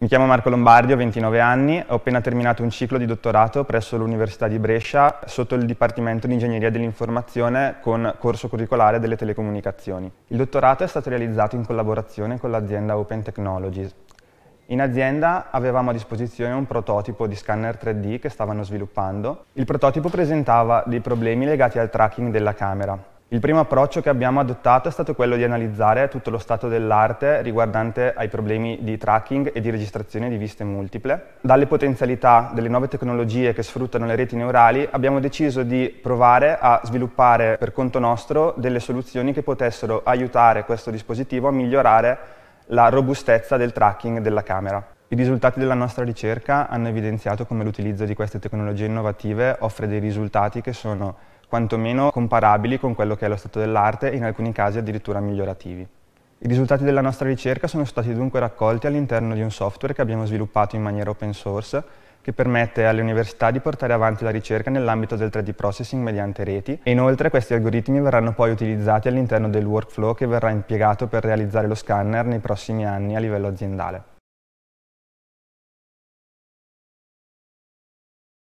Mi chiamo Marco Lombardi, ho 29 anni, ho appena terminato un ciclo di dottorato presso l'Università di Brescia sotto il Dipartimento di Ingegneria dell'Informazione con corso curricolare delle telecomunicazioni. Il dottorato è stato realizzato in collaborazione con l'azienda Open Technologies. In azienda avevamo a disposizione un prototipo di scanner 3D che stavano sviluppando. Il prototipo presentava dei problemi legati al tracking della camera, il primo approccio che abbiamo adottato è stato quello di analizzare tutto lo stato dell'arte riguardante ai problemi di tracking e di registrazione di viste multiple. Dalle potenzialità delle nuove tecnologie che sfruttano le reti neurali abbiamo deciso di provare a sviluppare per conto nostro delle soluzioni che potessero aiutare questo dispositivo a migliorare la robustezza del tracking della camera. I risultati della nostra ricerca hanno evidenziato come l'utilizzo di queste tecnologie innovative offre dei risultati che sono quantomeno comparabili con quello che è lo stato dell'arte e in alcuni casi addirittura migliorativi. I risultati della nostra ricerca sono stati dunque raccolti all'interno di un software che abbiamo sviluppato in maniera open source che permette alle università di portare avanti la ricerca nell'ambito del 3D processing mediante reti e inoltre questi algoritmi verranno poi utilizzati all'interno del workflow che verrà impiegato per realizzare lo scanner nei prossimi anni a livello aziendale.